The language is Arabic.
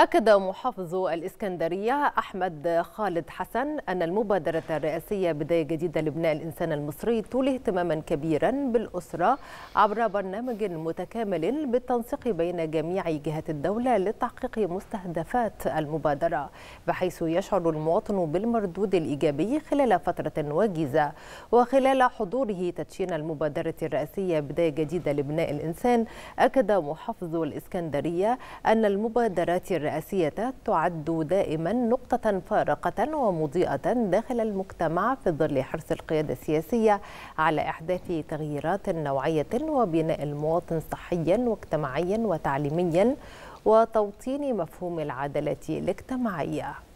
أكد محافظ الإسكندرية أحمد خالد حسن أن المبادرة الرئاسية بداية جديدة لبناء الإنسان المصري تولي اهتماما كبيرا بالأسرة عبر برنامج متكامل بالتنسيق بين جميع جهات الدولة لتحقيق مستهدفات المبادرة بحيث يشعر المواطن بالمردود الإيجابي خلال فترة وجيزة وخلال حضوره تدشين المبادرة الرئاسية بداية جديدة لبناء الإنسان أكد محافظ الإسكندرية أن المبادرات الرئاسية الرئاسية تعد دائما نقطة فارقة ومضيئة داخل المجتمع في ظل حرص القيادة السياسية على إحداث تغييرات نوعية وبناء المواطن صحيا واجتماعيا وتعليميا وتوطين مفهوم العدالة الاجتماعية